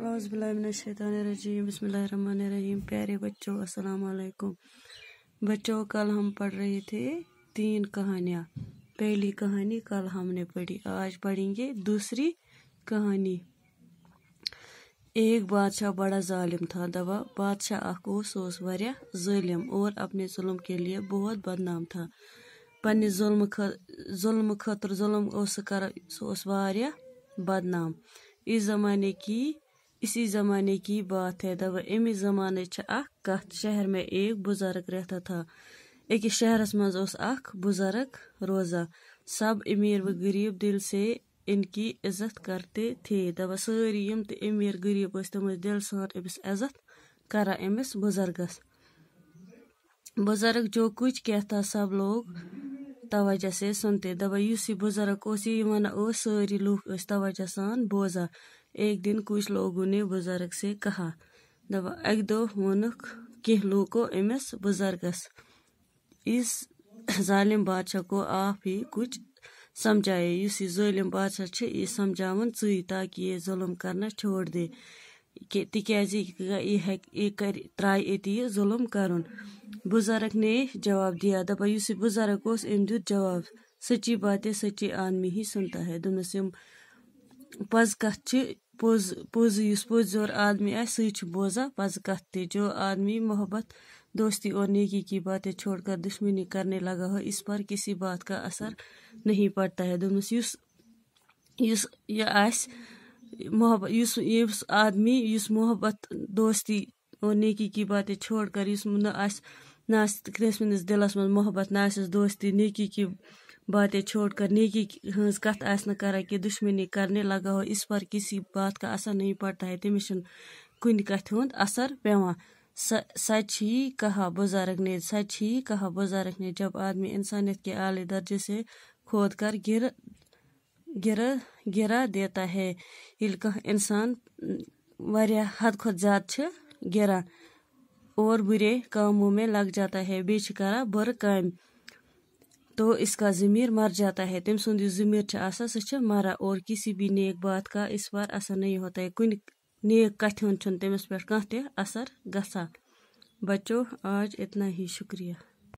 रजीम बसमीम प्यारे बच्चों अस्सलाम वालेकुम बच्चों कल हम पढ़ रहे थे तीन कहानियाँ पहली कहानी कल हमने पढ़ी आज पढ़ेंगे दूसरी कहानी एक बादशाह बड़ा जालिम था दवा बादशाह अखो जालिम और अपने जुल्म के लिए बहुत बदनाम था पन्ने जुल्म ख जुल्म उस कर बदनाम इस ज़माने की इसी ज़माने की बात है दवा अमि जमान कत शहर में एक बुजुर्ग रहता था अकिस शहर मज बुजुर्ग रोजा सब अमीर व गरीब दिल से इनकी इज्जत करते थे दवा सारी यम तो अमीर गरीब तम दिल सान अमिस इज्जत करा अमिस बुजुर्गस बुजुर्ग जो कुछ कहता सब लोग توجہ سے سُنتے دَپان یُس یہِ بُزرٕگ اوس یہِ وَنان اوس سٲری لُکھ ٲسۍ توجہ سان بوزان ایک دِن کُچھ لوگو نے بُزرٕگ سے کہا دَپان اَکہِ دۄہ ووٚنُکھ کینٛہہ لوٗکو أمِس بُزرگَس یُس ظالِم بادشاہ کو آپ ہی کُچھ سَمجھایے یُس یہِ ظٲلِم بادشاہ چھِ یہِ سَمجھاوُن ژٕے تاکہِ یہِ ظُلُم کَرنَس چھوڑ دے تِکیٛازِ یہِ ہیٚکہِ یہِ کَرِ ترٛایہِ أتی یہِ ظُلُم کَرُن बुजुर्ग ने जवाब दिया दपा इस बुजुर्ग उस दूत जवाब सची बातें सची आदमी ही सुनता है दोनस पज कथ पोज पोज इस पोज जोर आदमी आए सही बोजा पज कथ ते जो आदमी मोहब्बत दोस्ती और नेकी की बातें छोड़कर दुश्मनी करने लगा हो इस पर किसी बात का असर नहीं पड़ता है दोनस यह आदमी मोहब्बत दोस्ती اور نیکی کی باتیں چھوڑ کر یُس نہ آسہِ نہ آسہِ کٲنٛسہِ ہٕنٛدِس دِلَس منٛز محبت نہ آسٮ۪س دوستی نیکی کی باتیں چھوڑ کر نیکی ہٕنٛز کَتھ آسہِ نہٕ کَران کہِ دُشمٔنی کَرنے لگا ہو اس پر کسی بات کا اثر نہیں پڑتا ہے تٔمِس چھُنہٕ کُنہِ کَتھِ ہُنٛد اثر پٮ۪وان سۄ سَتہِ چھِ یی کہا بُزرگ نے سَتہِ چھِ یی کہا بُزرگ نے جب آدمی اِنسانیت کے اعلی درجے سے کھود کر گِرٕ گِرٕ گِرا دیتا ہے ییٚلہِ کانٛہہ اِنسان واریاہ حد کھۄتہٕ زیادٕ چھِ गिरा और बुरे कामों में लग जाता है कर बुर काम तो इसका ज़मीर मर जाता है तम सुद ज़मीर आसा सह मरा और किसी भी नेक बात का इस बार असर नहीं होता है कुन नेक कथि हुन तमस पे कह असर गसा बच्चों आज इतना ही शुक्रिया